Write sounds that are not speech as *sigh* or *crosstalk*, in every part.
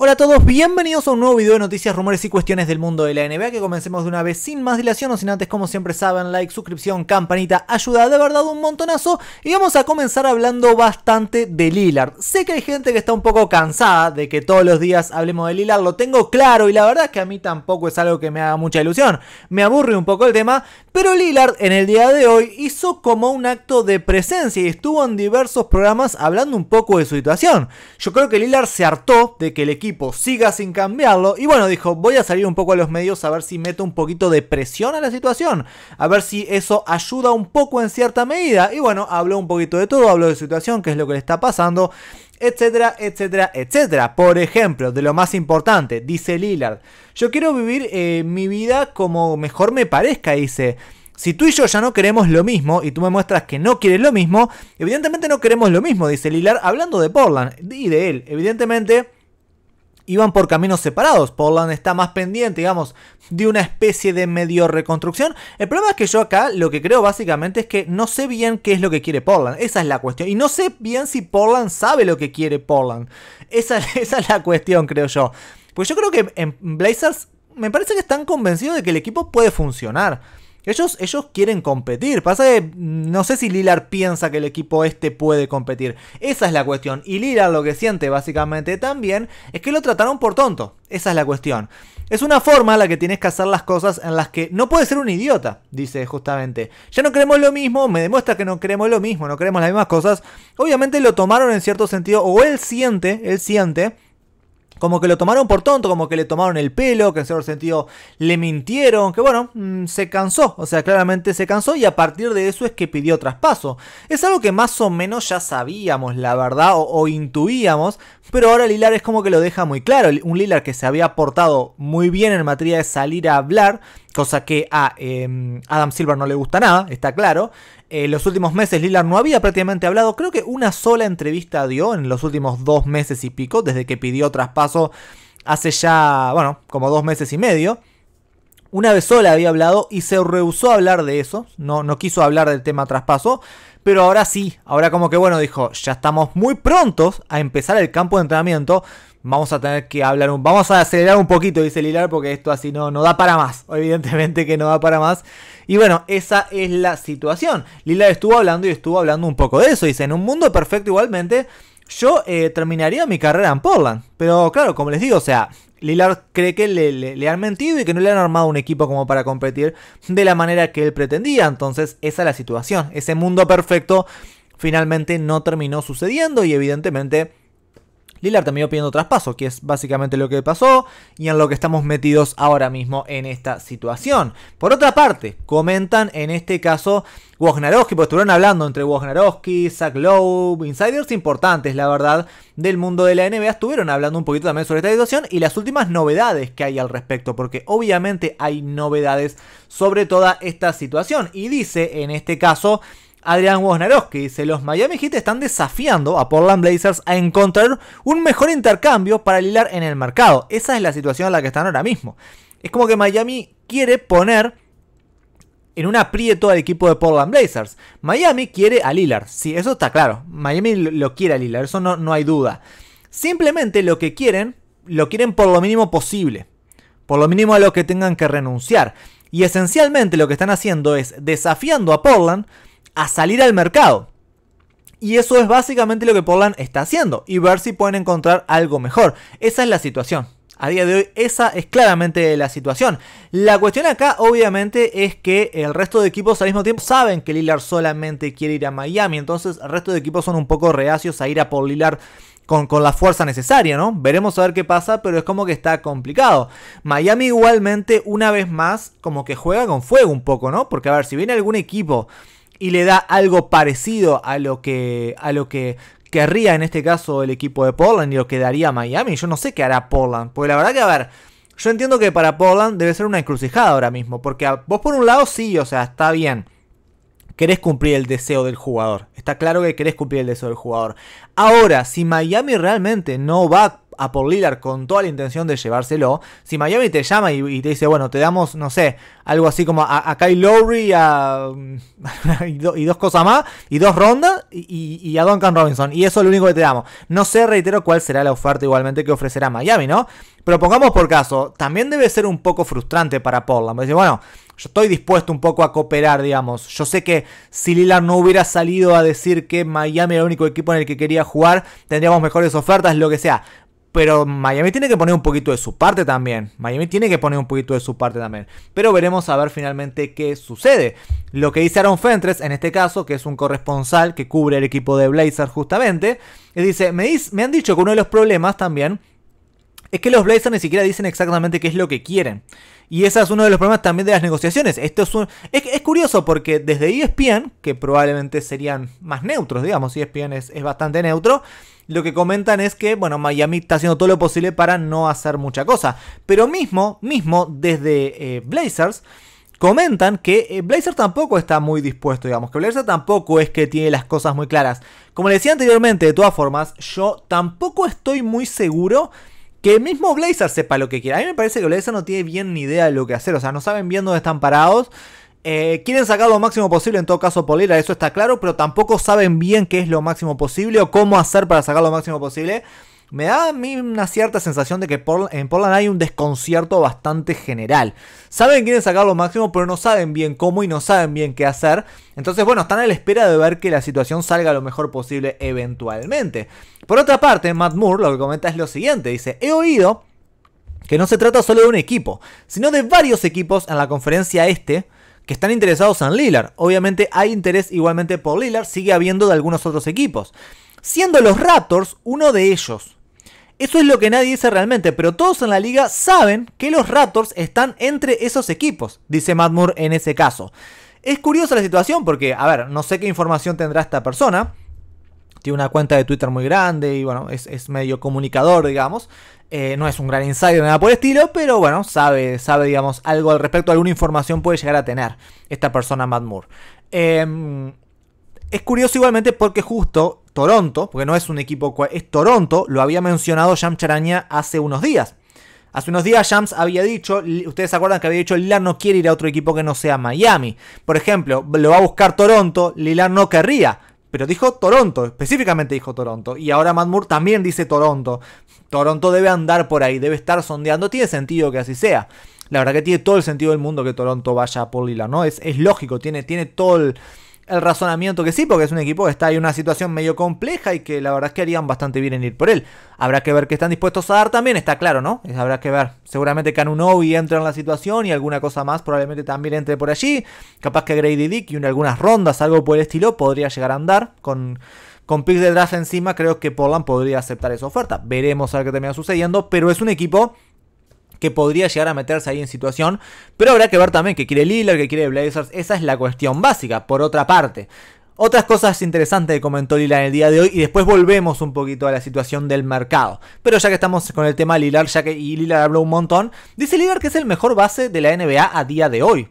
Hola a todos, bienvenidos a un nuevo video de noticias, rumores y cuestiones del mundo de la NBA que comencemos de una vez sin más dilación o sin antes como siempre saben, like, suscripción, campanita, ayuda de verdad un montonazo y vamos a comenzar hablando bastante de Lillard. Sé que hay gente que está un poco cansada de que todos los días hablemos de Lillard, lo tengo claro y la verdad es que a mí tampoco es algo que me haga mucha ilusión, me aburre un poco el tema, pero Lillard en el día de hoy hizo como un acto de presencia y estuvo en diversos programas hablando un poco de su situación. Yo creo que Lillard se hartó de que el equipo siga sin cambiarlo. Y bueno, dijo, voy a salir un poco a los medios a ver si meto un poquito de presión a la situación. A ver si eso ayuda un poco en cierta medida. Y bueno, habló un poquito de todo, habló de situación, qué es lo que le está pasando etcétera, etcétera, etcétera. Por ejemplo, de lo más importante, dice Lillard, yo quiero vivir eh, mi vida como mejor me parezca, dice. Si tú y yo ya no queremos lo mismo y tú me muestras que no quieres lo mismo, evidentemente no queremos lo mismo, dice Lillard, hablando de Portland y de él. Evidentemente iban por caminos separados. Portland está más pendiente, digamos, de una especie de medio reconstrucción. El problema es que yo acá lo que creo básicamente es que no sé bien qué es lo que quiere Portland. Esa es la cuestión. Y no sé bien si Portland sabe lo que quiere Portland. Esa, *laughs* esa es la cuestión, creo yo. Pues yo creo que en Blazers me parece que están convencidos de que el equipo puede funcionar. Ellos, ellos quieren competir. Pasa que mm, no sé si Lilar piensa que el equipo este puede competir. Esa es la cuestión. Y Lilar lo que siente básicamente también es que lo trataron por tonto. Esa es la cuestión. Es una forma en la que tienes que hacer las cosas en las que no puedes ser un idiota, dice justamente. Ya no creemos lo mismo, me demuestra que no creemos lo mismo, no creemos las mismas cosas. Obviamente lo tomaron en cierto sentido, o él siente, él siente como que lo tomaron por tonto, como que le tomaron el pelo, que en cierto sentido le mintieron, que bueno, mm, se cansó, o sea, claramente se cansó y a partir de eso es que pidió traspaso. Es algo que más o menos ya sabíamos, la verdad, o, intuíamos, pero ahora Lilar es como que lo deja muy claro, un Lilar que se había portado muy bien en materia de salir a hablar, cosa que a em, Adam Silver no le gusta nada, está claro, en eh, los últimos meses Lillard no había prácticamente hablado, creo que una sola entrevista dio en los últimos dos meses y pico, desde que pidió traspaso hace ya, bueno, como dos meses y medio. Una vez sola había hablado y se rehusó a hablar de eso, no, no quiso hablar del tema traspaso, pero ahora sí, ahora como que bueno, dijo, ya estamos muy prontos a empezar el campo de entrenamiento, Vamos a tener que hablar un. Vamos a acelerar un poquito, dice Lilar, porque esto así no, no da para más. *laughs* Evidentemente que no da para más. Y bueno, esa es la situación. Lilar estuvo hablando y estuvo hablando un poco de eso. Dice: En un mundo perfecto, igualmente, yo eh, terminaría mi carrera en Portland. Pero claro, como les digo, o sea, Lilar cree que le, le, han mentido y que no le han armado un equipo como para competir de la manera que él pretendía. Entonces, esa es la situación. Ese mundo perfecto finalmente no terminó sucediendo y evidentemente Lillard también pidiendo traspaso, que es básicamente lo que pasó y en lo que estamos metidos ahora mismo en esta situación. Por otra parte, comentan en este caso Wojnarowski, porque estuvieron hablando entre Wojnarowski, Zach Lowe, insiders importantes, la verdad, del mundo de la NBA, estuvieron hablando un poquito también sobre esta situación y las últimas novedades que hay al respecto, porque obviamente hay novedades sobre toda esta situación. Y dice en este caso Adrián Wojnarowski. Dice, los Miami Heat están desafiando a Portland Blazers a encontrar un mejor intercambio para lilar en el mercado. Esa es la situación en la que están ahora mismo. Es como que Miami quiere poner en un aprieto al equipo de Portland Blazers. Miami quiere a lilar sí, eso está claro. Miami lo quiere a Lillard, eso no, no hay duda. Simplemente lo que quieren, lo quieren por lo mínimo posible. Por lo mínimo a lo que tengan que renunciar. Y esencialmente lo que están haciendo es desafiando a Portland a salir al mercado. Y eso es básicamente lo que Portland está haciendo y ver si pueden encontrar algo mejor. Esa es la situación. A día de hoy esa es claramente la situación. La cuestión acá obviamente es que el resto de equipos al mismo tiempo saben que Lillard solamente quiere ir a Miami. Entonces el resto de equipos son un poco reacios a ir a por Lillard con, con, la fuerza necesaria, ¿no? Veremos a ver qué pasa, pero es como que está complicado. Miami igualmente una vez más como que juega con fuego un poco, ¿no? Porque a ver, si viene algún equipo y le da algo parecido a lo que, a lo que querría en este caso el equipo de Portland y lo que daría Miami. Yo no sé qué hará Portland, porque la verdad que, a ver, yo entiendo que para Portland debe ser una encrucijada ahora mismo, porque vos por un lado sí, o sea, está bien. Querés cumplir el deseo del jugador. Está claro que querés cumplir el deseo del jugador. Ahora, si Miami realmente no va a Paul Lillard con toda la intención de llevárselo, si Miami te llama y, te dice, bueno, te damos, no sé, algo así como a, Kyle Lowry a, *laughs* y, dos cosas más, y dos rondas, y, a Duncan Robinson, y eso es lo único que te damos. No sé, reitero, cuál será la oferta igualmente que ofrecerá Miami, ¿no? Pero pongamos por caso, también debe ser un poco frustrante para Portland. dice bueno, yo estoy dispuesto un poco a cooperar, digamos. Yo sé que si Lillard no hubiera salido a decir que Miami era el único equipo en el que quería jugar, tendríamos mejores ofertas, lo que sea. Pero Miami tiene que poner un poquito de su parte también. Miami tiene que poner un poquito de su parte también. Pero veremos a ver finalmente qué sucede. Lo que dice Aaron Fentres, en este caso, que es un corresponsal que cubre el equipo de Blazer justamente, dice, me, dice, me han dicho que uno de los problemas también es que los Blazers ni siquiera dicen exactamente qué es lo que quieren. Y ese es uno de los problemas también de las negociaciones. Esto es, es, curioso porque desde ESPN, que probablemente serían más neutros, digamos, ESPN es, es bastante neutro, lo que comentan es que, bueno, Miami está haciendo todo lo posible para no hacer mucha cosa. Pero mismo, mismo desde eh, Blazers, comentan que eh, Blazers tampoco está muy dispuesto, digamos, que Blazers tampoco es que tiene las cosas muy claras. Como les decía anteriormente, de todas formas, yo tampoco estoy muy seguro que mismo Blazer sepa lo que quiera. A mí me parece que Blazers no tiene bien ni idea de lo que hacer, o sea, no saben bien dónde están parados. Eh, quieren sacar lo máximo posible, en todo caso por a eso está claro, pero tampoco saben bien qué es lo máximo posible o cómo hacer para sacar lo máximo posible. Me da a mí una cierta sensación de que en Portland hay un desconcierto bastante general. Saben quieren sacar lo máximo, pero no saben bien cómo y no saben bien qué hacer. Entonces, bueno, están a la espera de ver que la situación salga lo mejor posible eventualmente. Por otra parte, Matt Moore lo que comenta es lo siguiente, dice, he oído que no se trata solo de un equipo, sino de varios equipos en la conferencia este que están interesados en Lillard. Obviamente hay interés igualmente por Lillard, sigue habiendo de algunos otros equipos. Siendo los Raptors uno de ellos. Eso es lo que nadie dice realmente, pero todos en la liga saben que los Raptors están entre esos equipos, dice Matt Moore en ese caso. Es curiosa la situación porque, a ver, no sé qué información tendrá esta persona. Tiene una cuenta de Twitter muy grande y bueno, es, es medio comunicador, digamos. Eh, no es un gran insider nada por estilo, pero bueno, sabe, sabe, digamos, algo al respecto, alguna información puede llegar a tener esta persona, Matt Moore. Em, es curioso igualmente porque justo Toronto, porque no es un equipo es Toronto, lo había mencionado Jam Charaña hace unos días. Hace unos días Shams había dicho, ustedes se acuerdan que había dicho, Lillard no quiere ir a otro equipo que no sea Miami. Por ejemplo, lo va a buscar Toronto, Lillard no querría pero dijo Toronto, específicamente dijo Toronto. Y ahora Matt también dice Toronto. Toronto debe andar por ahí, debe estar sondeando. Tiene sentido que así sea. La verdad que tiene todo el sentido del mundo que Toronto vaya por Lila, ¿no? Es, lógico, tiene, tiene todo el el razonamiento que sí, porque es un equipo que está en una situación medio compleja y que la verdad es que harían bastante bien en ir por él. Habrá que ver qué están dispuestos a dar también, está claro, ¿no? Habrá que ver. Seguramente Kanunovi entra en la situación y alguna cosa más probablemente también entre por allí. Capaz que Grady Dick y en algunas rondas, algo por el estilo, podría llegar a andar con... Con picks de draft encima, creo que Poland podría aceptar esa oferta. Veremos a ver qué termina sucediendo, pero es un equipo que podría llegar a meterse ahí en situación. Pero habrá que ver también que quiere Lillard, que quiere Blazers. Esa es la cuestión básica, por otra parte. Otras cosas interesantes que comentó Lillard en el día de hoy y después volvemos un poquito a la situación del mercado. Pero ya que estamos con el tema Lillard, ya que y Lillard habló un montón, dice Lillard que es el mejor base de la NBA a día de hoy.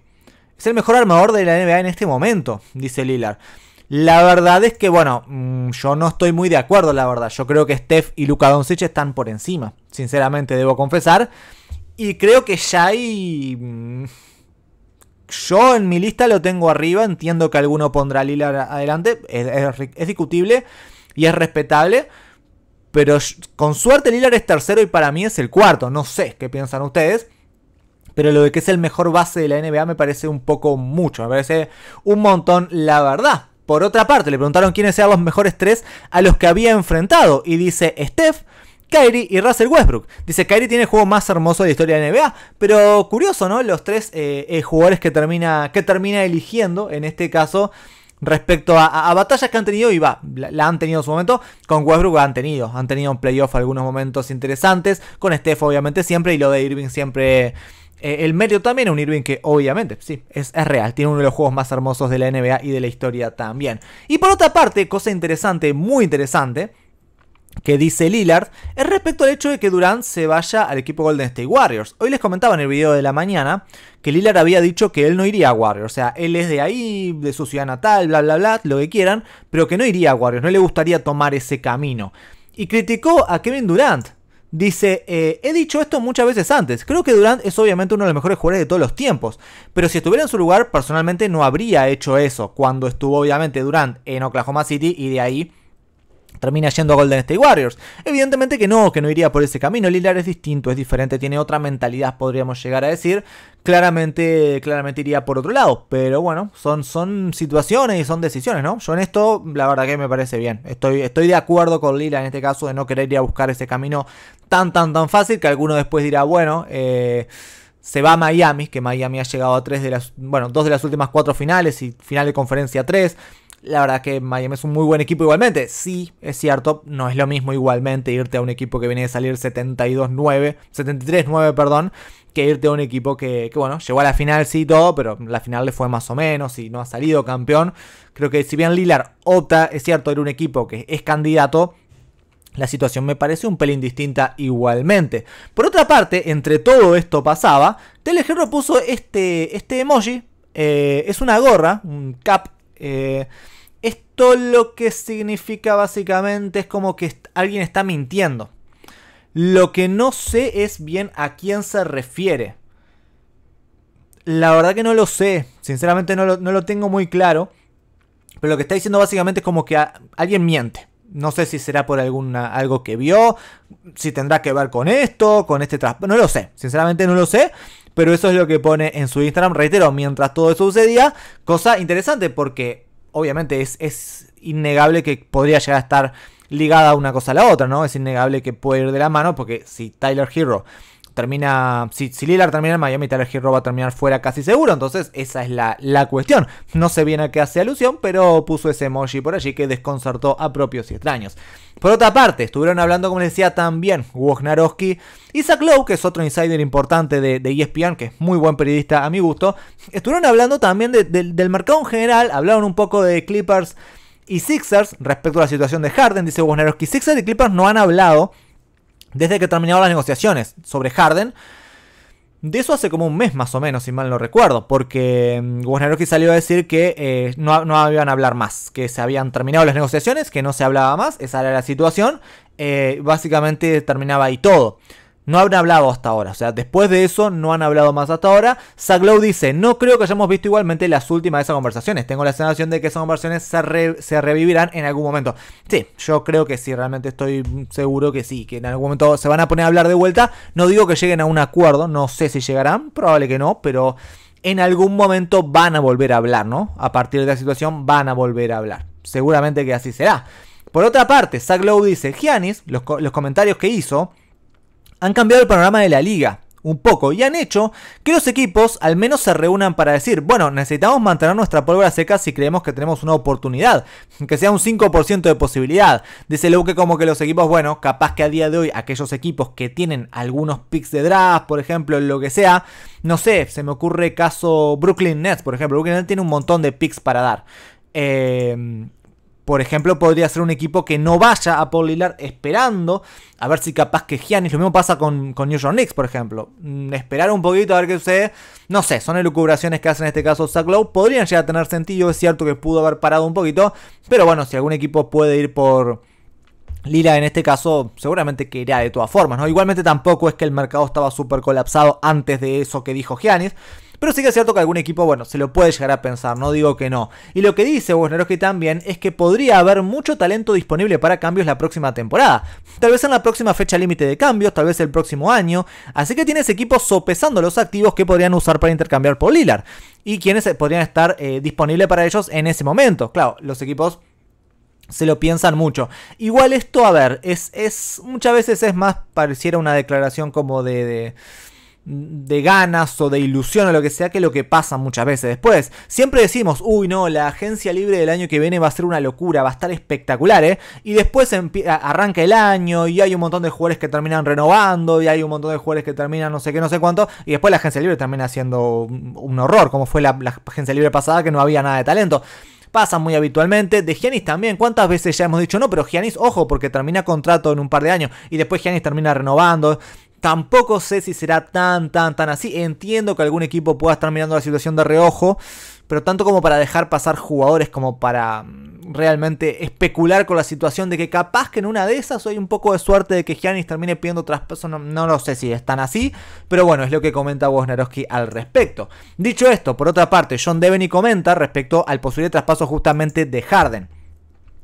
Es el mejor armador de la NBA en este momento, dice Lillard. La verdad es que, bueno, mm, yo no estoy muy de acuerdo, la verdad. Yo creo que Steph y Luka Doncic están por encima, sinceramente debo confesar. Y creo que ya hay... Mm, yo en mi lista lo tengo arriba, entiendo que alguno pondrá a Lillard adelante, es, discutible y es respetable, pero con suerte Lillard es tercero y para mí es el cuarto, no sé qué piensan ustedes, pero lo de que es el mejor base de la NBA me parece un poco mucho, me parece un montón la verdad. Por otra parte, le preguntaron quiénes eran los mejores tres a los que había enfrentado y dice Steph, Kyrie y Russell Westbrook. Dice, Kyrie tiene el juego más hermoso de la historia de la NBA, pero curioso, ¿no? Los tres eh, eh, jugadores que termina, que termina eligiendo, en este caso, respecto a, batallas que han tenido, y va, la, han tenido en su momento, con Westbrook han tenido, han tenido un playoff algunos momentos interesantes, con Steph obviamente siempre, y lo de Irving siempre... Eh, el medio también, un Irving que obviamente, sí, es, real, tiene uno de los juegos más hermosos de la NBA y de la historia también. Y por otra parte, cosa interesante, muy interesante, que dice Lillard es respecto al hecho de que Durant se vaya al equipo Golden State Warriors. Hoy les comentaba en el video de la mañana que Lillard había dicho que él no iría a Warriors, o sea, él es de ahí, de su ciudad natal, bla bla bla, lo que quieran, pero que no iría a Warriors, no le gustaría tomar ese camino. Y criticó a Kevin Durant. Dice, eh, he dicho esto muchas veces antes, creo que Durant es obviamente uno de los mejores jugadores de todos los tiempos, pero si estuviera en su lugar personalmente no habría hecho eso cuando estuvo obviamente Durant en Oklahoma City y de ahí termina yendo a Golden State Warriors. Evidentemente que no, que no iría por ese camino. Lillard es distinto, es diferente, tiene otra mentalidad, podríamos llegar a decir. Claramente, claramente iría por otro lado. Pero bueno, son, son situaciones y son decisiones, ¿no? Yo en esto, la verdad que me parece bien. Estoy, estoy de acuerdo con Lila en este caso de no querer ir a buscar ese camino tan, tan, tan fácil que alguno después dirá, bueno, eh, se va a Miami, que Miami ha llegado a tres de las, bueno, dos de las últimas cuatro finales y final de conferencia tres, la verdad que Miami es un muy buen equipo igualmente. Sí, es cierto, no es lo mismo igualmente irte a un equipo que viene de salir 72-9, 73-9, perdón, que irte a un equipo que, bueno, llegó a la final sí todo, pero la final le fue más o menos y no ha salido campeón. Creo que si bien Lilar opta, es cierto, era un equipo que es candidato, la situación me parece un pelín distinta igualmente. Por otra parte, entre todo esto pasaba, Telejero puso este, este emoji. Eh, es una gorra, un cap eh, esto lo que significa básicamente es como que alguien está mintiendo. Lo que no sé es bien a quién se refiere. La verdad que no lo sé, sinceramente no lo, tengo muy claro. Pero lo que está diciendo básicamente es como que alguien miente. No sé si será por alguna, algo que vio, si tendrá que ver con esto, con este traspaso. No lo sé, sinceramente no lo sé pero eso es lo que pone en su Instagram, reitero, mientras todo eso sucedía, cosa interesante porque obviamente es, innegable que podría llegar a estar ligada una cosa a la otra, ¿no? Es innegable que puede ir de la mano porque si Tyler Hero termina. Si, termina en Miami, Tyler Hero va a terminar fuera casi seguro. Entonces, esa es la, cuestión. No sé bien a qué hace alusión, pero puso ese emoji por allí que desconcertó a propios y extraños. Por otra parte, estuvieron hablando, como les decía, también Wojnarowski y Zach Lowe, que es otro insider importante de, ESPN, e que es muy buen periodista a mi gusto. Estuvieron hablando también del mercado en general, hablaron un poco de Clippers y Sixers respecto a la situación de Harden. Dice Wojnarowski, Sixers y Clippers no han hablado desde que terminaron las negociaciones sobre Harden. De eso hace como un mes más o menos, si mal no recuerdo, porque que mm, salió a decir que eh, no, habían hablado hablar más, que se habían terminado las negociaciones, que no se hablaba más, esa era la situación, eh, básicamente terminaba ahí todo. No han hablado hasta ahora, o sea, después de eso no han hablado más hasta ahora. Zaglow dice, no creo que hayamos visto igualmente las últimas de esas conversaciones. Tengo la sensación de que esas conversaciones se, revivirán en algún momento. Sí, yo creo que sí, realmente estoy seguro que sí, que en algún momento se van a poner a hablar de vuelta. No digo que lleguen a un acuerdo, no sé si llegarán, probable que no, pero en algún momento van a volver a hablar, ¿no? A partir de la situación van a volver a hablar. Seguramente que así será. Por otra parte, Zach dice, Giannis, los comentarios que hizo han cambiado el panorama de la liga un poco y han hecho que los equipos al menos se reúnan para decir, bueno, necesitamos mantener nuestra pólvora seca si creemos que tenemos una oportunidad, que sea un 5% de posibilidad. Dice Luke como que los equipos, bueno, capaz que a día de hoy aquellos equipos que tienen algunos picks de draft, por ejemplo, lo que sea, no sé, se me ocurre caso Brooklyn Nets, por ejemplo, Brooklyn Nets tiene un montón de picks para dar. Eh, por ejemplo, podría ser un equipo que no vaya a por Lillard esperando a ver si capaz que Giannis, lo mismo pasa con, New York Knicks, por ejemplo. Mm, esperar un poquito a ver qué sucede. No sé, son elucubraciones que hace en este caso Zack Lowe. Podrían llegar a tener sentido, es cierto que pudo haber parado un poquito. Pero bueno, si algún equipo puede ir por... Lila en este caso seguramente que irá de todas formas, ¿no? Igualmente tampoco es que el mercado estaba súper colapsado antes de eso que dijo Giannis. Pero sí que es cierto que algún equipo, bueno, se lo puede llegar a pensar, no digo que no. Y lo que dice que también es que podría haber mucho talento disponible para cambios la próxima temporada. Tal vez en la próxima fecha límite de cambios, tal vez el próximo año. Así que tienes equipos sopesando los activos que podrían usar para intercambiar por Lillard. Y quienes podrían estar eh, disponibles para ellos en ese momento. Claro, los equipos se lo piensan mucho. Igual esto, a ver, es, es muchas veces es más pareciera una declaración como de de ganas o de ilusión o lo que sea que lo que pasa muchas veces después. Siempre decimos, uy no, la agencia libre del año que viene va a ser una locura, va a estar espectacular, ¿eh? Y después arranca el año y hay un montón de jugadores que terminan renovando y hay un montón de jugadores que terminan no sé qué, no sé cuánto, y después la agencia libre termina siendo un horror, como fue la, la agencia libre pasada que no había nada de talento pasa muy habitualmente. De Giannis también, ¿cuántas veces ya hemos dicho no? Pero Giannis, ojo, porque termina contrato en un par de años y después Giannis termina renovando. Tampoco sé si será tan, tan, tan así. Entiendo que algún equipo pueda estar mirando la situación de reojo, pero tanto como para dejar pasar jugadores, como para mm, realmente especular con la situación de que capaz que en una de esas hay un poco de suerte de que Giannis termine pidiendo traspaso. No, lo sé si es tan así, pero bueno, es lo que comenta Wojnarowski al respecto. Dicho esto, por otra parte, John Deveny comenta respecto al posible traspaso justamente de Harden.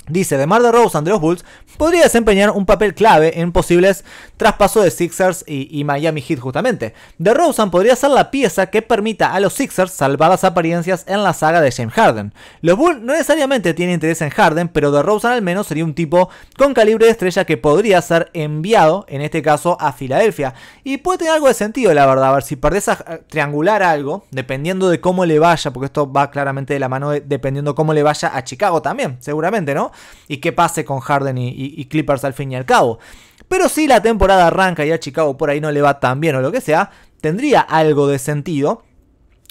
Dice, de DeRozan de los Bulls podría desempeñar un papel clave en posibles traspasos de Sixers y, Miami Heat justamente. Rosen podría ser la pieza que permita a los Sixers salvar las apariencias en la saga de James Harden. Los Bulls no necesariamente tienen interés en Harden, pero Rosen al menos sería un tipo con calibre de estrella que podría ser enviado, en este caso, a Filadelfia. Y puede tener algo de sentido, la verdad, a ver si perdés a triangular algo, dependiendo de cómo le vaya, porque esto va claramente de la mano de, dependiendo cómo le vaya a Chicago también, seguramente, ¿no? y qué pase con Harden y, Clippers al fin y al cabo. Pero si la temporada arranca y a Chicago por ahí no le va tan bien o lo que sea, tendría algo de sentido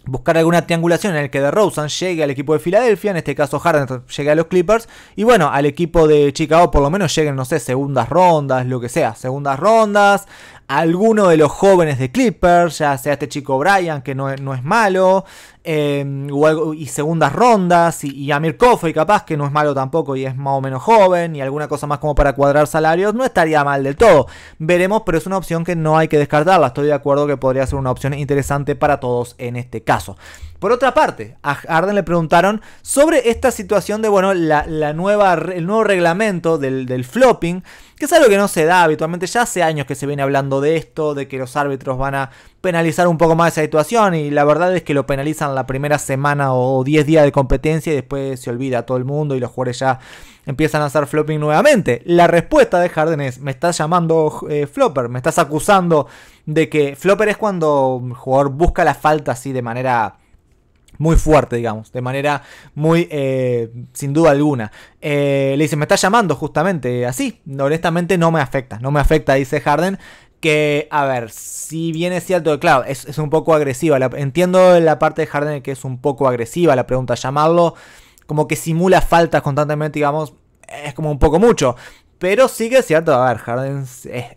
buscar alguna triangulación en el que de Rosen llegue al equipo de Filadelfia, en este caso Harden llegue a los Clippers, y bueno, al equipo de Chicago por lo menos lleguen, no sé, segundas rondas, lo que sea, segundas rondas, alguno de los jóvenes de Clippers, ya sea este chico Brian que no, es malo, em, y segundas rondas, y, y Amir Coffey capaz, que no es malo tampoco y es más o menos joven, y alguna cosa más como para cuadrar salarios, no estaría mal del todo. Veremos, pero es una opción que no hay que descartarla. Estoy de acuerdo que podría ser una opción interesante para todos en este caso. Por otra parte, a Harden le preguntaron sobre esta situación de, bueno, la, nueva, el nuevo reglamento del, flopping, que es algo que no se da habitualmente, ya hace años que se viene hablando de esto, de que los árbitros van a penalizar un poco más esa situación y la verdad es que lo penalizan la primera semana o 10 días de competencia y después se olvida todo el mundo y los jugadores ya empiezan a hacer flopping nuevamente. La respuesta de Harden es, me estás llamando eh, flopper, me estás acusando de que flopper es cuando el jugador busca la falta así de manera muy fuerte, digamos, de manera muy, eh, sin duda alguna. Eh, le dice, me está llamando justamente, así, honestamente no me afecta, no me afecta, dice Harden. Que, a ver, si bien es cierto claro, es, un poco agresiva. entiendo la parte de Harden que es un poco agresiva la pregunta, llamarlo como que simula faltas constantemente, digamos, es como un poco mucho. Pero sí que es cierto, a ver, Harden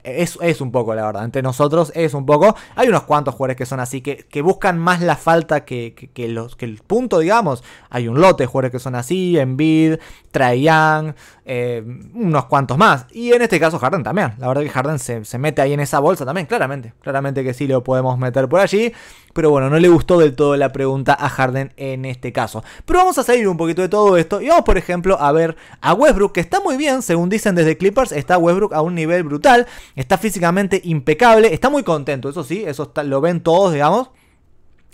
es, es, un poco, la verdad. Entre nosotros es un poco. Hay unos cuantos jugadores que son así, que, que buscan más la falta que, los, que el punto, digamos. Hay un lote de jugadores que son así, Envid Traian eh, unos cuantos más. Y en este caso Harden también. La verdad que Harden se, se mete ahí en esa bolsa también, claramente. Claramente que sí lo podemos meter por allí. Pero bueno, no le gustó del todo la pregunta a Harden en este caso. Pero vamos a salir un poquito de todo esto y vamos, por ejemplo, a ver a Westbrook, que está muy bien, según dicen desde Clippers está Westbrook a un nivel brutal, está físicamente impecable, está muy contento, eso sí, eso lo ven todos, digamos.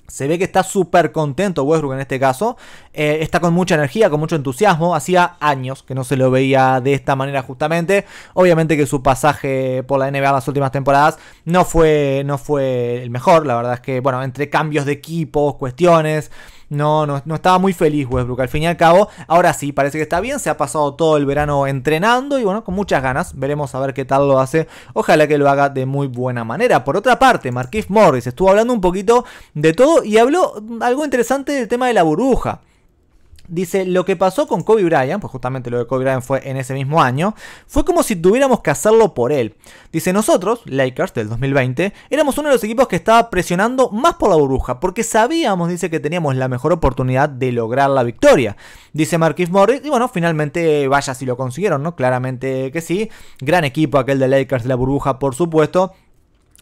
Se ve que está súper contento Westbrook en este caso. Eh, está con mucha energía, con mucho entusiasmo. Hacía años que no se lo veía de esta manera justamente. Obviamente que su pasaje por la NBA en las últimas temporadas no fue, no fue el mejor. La verdad es que, bueno, entre cambios de equipos, cuestiones... No, no, estaba muy feliz Westbrook. Al fin y al cabo, ahora sí, parece que está bien. Se ha pasado todo el verano entrenando y bueno, con muchas ganas. Veremos a ver qué tal lo hace. Ojalá que lo haga de muy buena manera. Por otra parte, Marquise Morris estuvo hablando un poquito de todo y habló algo interesante del tema de la burbuja dice, lo que pasó con Kobe Bryant, pues justamente lo de Kobe Bryant fue en ese mismo año, fue como si tuviéramos que hacerlo por él. Dice, nosotros, Lakers del 2020, éramos uno de los equipos que estaba presionando más por la burbuja, porque sabíamos, dice, que teníamos la mejor oportunidad de lograr la victoria. Dice Marquis Morris, y bueno, finalmente vaya si lo consiguieron, ¿no? Claramente que sí. Gran equipo aquel de Lakers de la burbuja, por supuesto.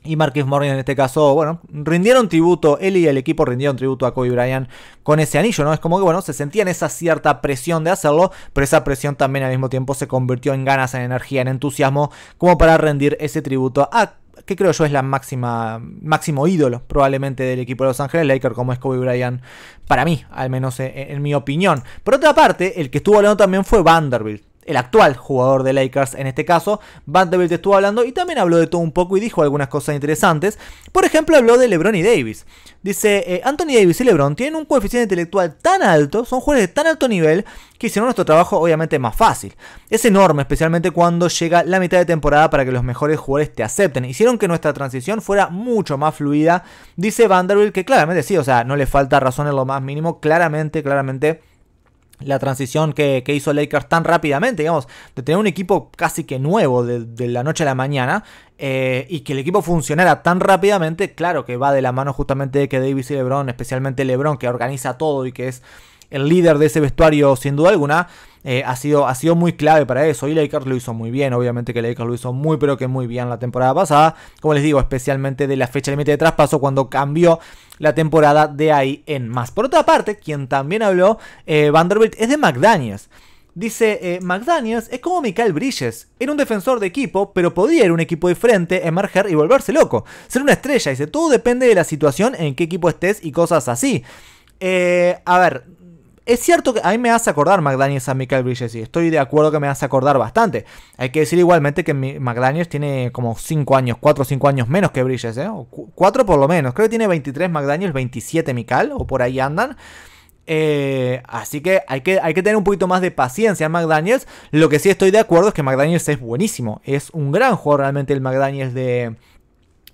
Y Marquis Morgan en este caso, bueno, rindieron tributo, él y el equipo rindieron tributo a Kobe Bryant con ese anillo, ¿no? Es como que, bueno, se sentían esa cierta presión de hacerlo, pero esa presión también al mismo tiempo se convirtió en ganas, en energía, en entusiasmo, como para rendir ese tributo a que creo yo es la máxima máximo ídolo probablemente del equipo de Los Ángeles Lakers como es Kobe Bryant para mí, al menos en, eh, en mi opinión. Por otra parte, el que estuvo hablando también fue Vanderbilt el actual jugador de Lakers en este caso, Vanderbilt estuvo hablando y también habló de todo un poco y dijo algunas cosas interesantes. Por ejemplo, habló de LeBron y Davis. Dice, eh, Anthony Davis y LeBron tienen un coeficiente intelectual tan alto, son jugadores de tan alto nivel, que hicieron nuestro trabajo obviamente más fácil. Es enorme, especialmente cuando llega la mitad de temporada para que los mejores jugadores te acepten. Hicieron que nuestra transición fuera mucho más fluida. Dice Vanderbilt que claramente sí, o sea, no le falta razón en lo más mínimo, claramente, claramente la transición que, hizo Lakers tan rápidamente, digamos, de tener un equipo casi que nuevo de, la noche a la mañana eh, y que el equipo funcionara tan rápidamente, claro que va de la mano justamente de que Davis y LeBron, especialmente LeBron, que organiza todo y que es el líder de ese vestuario sin duda alguna, eh, ha, sido, ha sido muy clave para eso. Y Lakers lo hizo muy bien, obviamente que Lakers lo hizo muy pero que muy bien la temporada pasada. Como les digo, especialmente de la fecha límite de traspaso cuando cambió la temporada de ahí en más. Por otra parte, quien también habló eh, Vanderbilt es de McDaniels. Dice, eh, McDaniels es como Michael Bridges. Era un defensor de equipo, pero podía ir a un equipo de diferente, emerger y volverse loco. Ser una estrella, dice, todo depende de la situación en qué equipo estés y cosas así. a ver, es cierto que a mí me hace acordar McDaniels a Michael Bridges y estoy de acuerdo que me hace acordar bastante. Hay que decir igualmente que McDaniels tiene como 5 años, 4 o 5 años menos que Bridges, ¿eh? 4 por lo menos. Creo que tiene 23 McDaniels, 27 Michael o por ahí andan. Eh, así que hay, que hay que tener un poquito más de paciencia en McDaniels. Lo que sí estoy de acuerdo es que McDaniels es buenísimo. Es un gran jugador realmente el McDaniels de,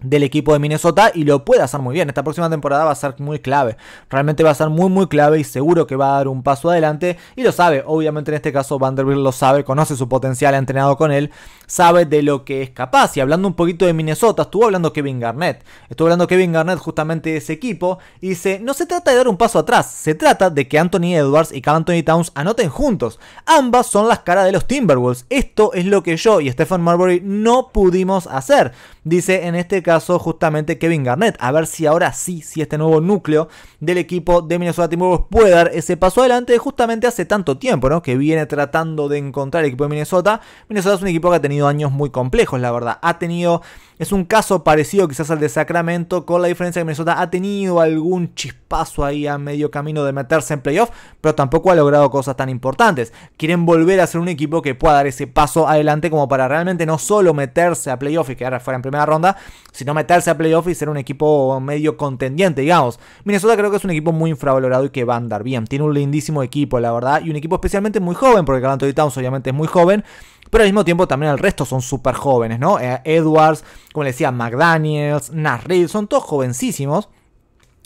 del equipo de Minnesota y lo puede hacer muy bien. Esta próxima temporada va a ser muy clave. Realmente va a ser muy muy clave y seguro que va a dar un paso adelante y lo sabe. Obviamente en este caso Vanderbilt lo sabe, conoce su potencial, ha entrenado con él, sabe de lo que es capaz. Y hablando un poquito de Minnesota, estuvo hablando Kevin Garnett. Estuvo hablando Kevin Garnett justamente de ese equipo y dice, no se trata de dar un paso atrás, se trata de que Anthony Edwards y Carl Anthony Towns anoten juntos. Ambas son las caras de los Timberwolves. Esto es lo que yo y Stephen Marbury no pudimos hacer dice en este caso justamente Kevin Garnett. A ver si ahora sí, si este nuevo núcleo del equipo de Minnesota Timberwolves puede dar ese paso adelante. Justamente hace tanto tiempo ¿no? que viene tratando de encontrar el equipo de Minnesota. Minnesota es un equipo que ha tenido años muy complejos, la verdad. Ha tenido es un caso parecido quizás al de Sacramento, con la diferencia que Minnesota ha tenido algún chispazo ahí a medio camino de meterse en playoff, pero tampoco ha logrado cosas tan importantes. Quieren volver a ser un equipo que pueda dar ese paso adelante como para realmente no solo meterse a playoff y quedar fuera en primera ronda, sino meterse a playoff y ser un equipo medio contendiente, digamos. Minnesota creo que es un equipo muy infravalorado y que va a andar bien. Tiene un lindísimo equipo, la verdad, y un equipo especialmente muy joven, porque Carl Anthony Towns obviamente es muy joven, pero al mismo tiempo también el resto son súper jóvenes, ¿no? Eh, Edwards, como le decía, McDaniels, Reed, son todos jovencísimos.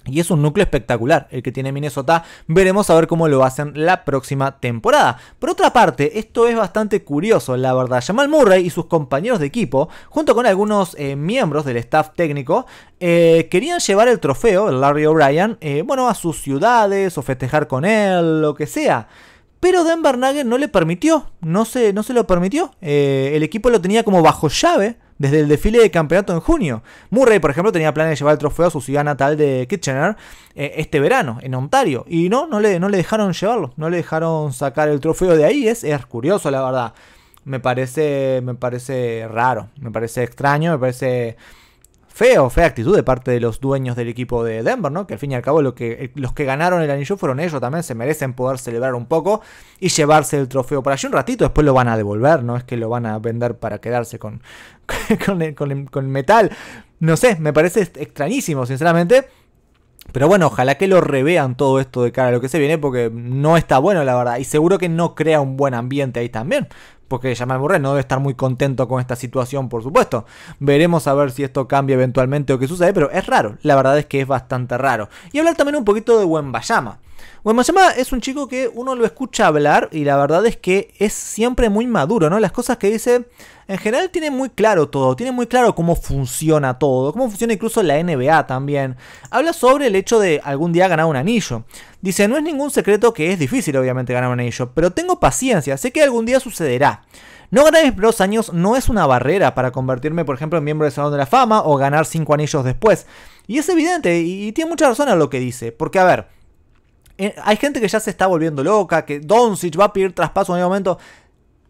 Y es un núcleo espectacular el que tiene Minnesota. Veremos a ver cómo lo hacen la próxima temporada. Por otra parte, esto es bastante curioso, la verdad. Jamal Murray y sus compañeros de equipo, junto con algunos eh, miembros del staff técnico, eh, querían llevar el trofeo, el Larry O'Brien, eh, bueno, a sus ciudades o festejar con él, lo que sea. Pero Denver Nugget no le permitió, no se, no se lo permitió. el equipo lo tenía como bajo llave desde el desfile de campeonato en junio. Murray, por ejemplo, tenía planes de llevar el trofeo a su ciudad natal de Kitchener eh, este verano, en Ontario. Y no, no le, no le dejaron llevarlo, no le dejaron sacar el trofeo de ahí. Es, es curioso, la verdad. Me parece, me parece raro, me parece extraño, me parece o fea actitud de parte de los dueños del equipo de Denver, ¿no? Que al fin y al cabo lo que, los que ganaron el anillo fueron ellos también, se merecen poder celebrar un poco y llevarse el trofeo por allí un ratito, después lo van a devolver, no es que lo van a vender para quedarse con, *laughs* con, metal. No sé, me parece extrañísimo, sinceramente. Pero bueno, ojalá que lo revean todo esto de cara a lo que se viene, porque no está bueno, la verdad. Y seguro que no crea un buen ambiente ahí también porque Jamal no debe estar muy contento con esta situación, por supuesto. Veremos a ver si esto cambia eventualmente o qué sucede, pero es raro. La verdad es que es bastante raro. Y hablar también un poquito de Wembayama. Bueno, Guaymallama es un chico que uno lo escucha hablar y la verdad es que es siempre muy maduro, ¿no? Las cosas que dice, en general tiene muy claro todo, tiene muy claro cómo funciona todo, cómo funciona incluso la NBA también. Habla sobre el hecho de algún día ganar un anillo. Dice, no es ningún secreto que es difícil obviamente ganar un anillo, pero tengo paciencia, sé que algún día sucederá. No ganar mis primeros años no es una barrera para convertirme, por ejemplo, en miembro del Salón de la Fama o ganar cinco anillos después. Y es evidente, y, tiene mucha razón en lo que dice, porque a ver, eh, hay gente que ya se está volviendo loca, que Doncic va a pedir traspaso en algún momento.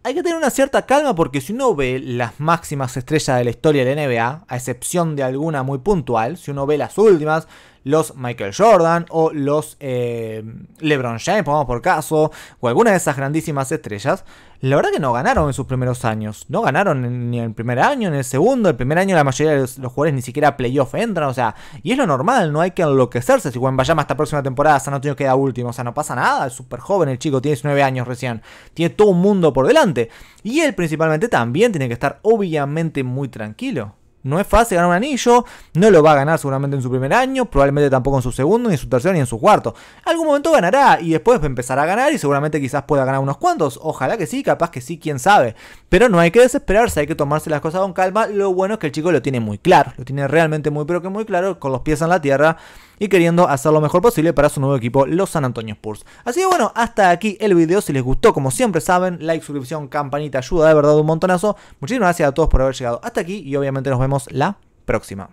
Hay que tener una cierta calma porque si uno ve las máximas estrellas de la historia de NBA, a excepción de alguna muy puntual, si uno ve las últimas, los Michael Jordan o los eh, LeBron James, pongamos por caso, o alguna de esas grandísimas estrellas, la verdad que no ganaron en sus primeros años. No ganaron ni en el primer año, ni en el segundo. El primer año la mayoría de los, jugadores ni siquiera playoff entran. O sea, y es lo normal, no hay que enloquecerse. Si Bayama esta próxima temporada no San que queda último. O sea, no pasa nada. Es súper joven el chico, tiene 19 años recién. Tiene todo un mundo por delante. Y él principalmente también tiene que estar obviamente muy tranquilo. No es fácil ganar un anillo, no lo va a ganar seguramente en su primer año, probablemente tampoco en su segundo, ni en su tercero, ni en su cuarto. Algún momento ganará y después empezará a ganar y seguramente quizás pueda ganar unos cuantos. Ojalá que sí, capaz que sí, quién sabe. Pero no hay que desesperarse, hay que tomarse las cosas con calma. Lo bueno es que el chico lo tiene muy claro, lo tiene realmente muy pero que muy claro, con los pies en la tierra y queriendo hacer lo mejor posible para su nuevo equipo, los San Antonio Spurs. Así que bueno, hasta aquí el video. Si les gustó, como siempre saben, like, suscripción, campanita, ayuda de verdad un montonazo. Muchísimas gracias a todos por haber llegado hasta aquí y obviamente nos vemos la próxima.